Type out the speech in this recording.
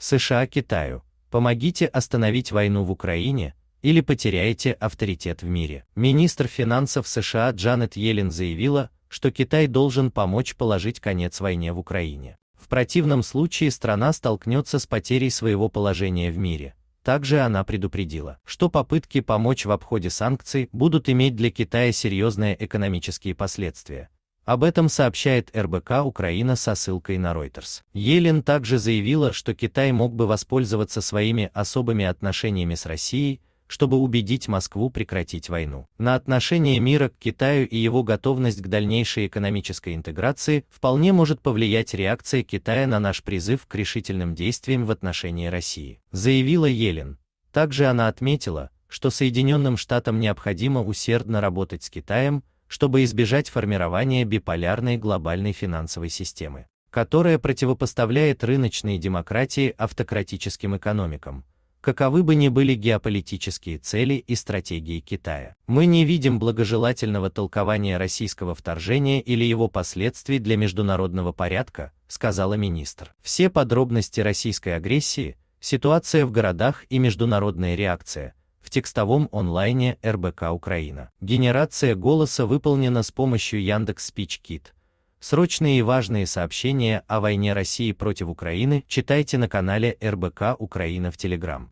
США Китаю, помогите остановить войну в Украине, или потеряете авторитет в мире. Министр финансов США Джанет Йеллен заявила, что Китай должен помочь положить конец войне в Украине. В противном случае страна столкнется с потерей своего положения в мире. Также она предупредила, что попытки помочь в обходе санкций будут иметь для Китая серьезные экономические последствия, об этом сообщает РБК Украина со ссылкой на Reuters. Елен также заявила, что Китай мог бы воспользоваться своими особыми отношениями с Россией, чтобы убедить Москву прекратить войну. На отношение мира к Китаю и его готовность к дальнейшей экономической интеграции вполне может повлиять реакция Китая на наш призыв к решительным действиям в отношении России, заявила Елен. Также она отметила, что Соединенным Штатам необходимо усердно работать с Китаем, чтобы избежать формирования биполярной глобальной финансовой системы, которая противопоставляет рыночные демократии автократическим экономикам, каковы бы ни были геополитические цели и стратегии Китая. Мы не видим благожелательного толкования российского вторжения или его последствий для международного порядка, сказала министр. Все подробности российской агрессии, ситуация в городах и международная реакция в текстовом онлайне РБК Украина. Генерация голоса выполнена с помощью Яндекс Спичкит. Срочные и важные сообщения о войне России против Украины читайте на канале РБК Украина в Телеграм.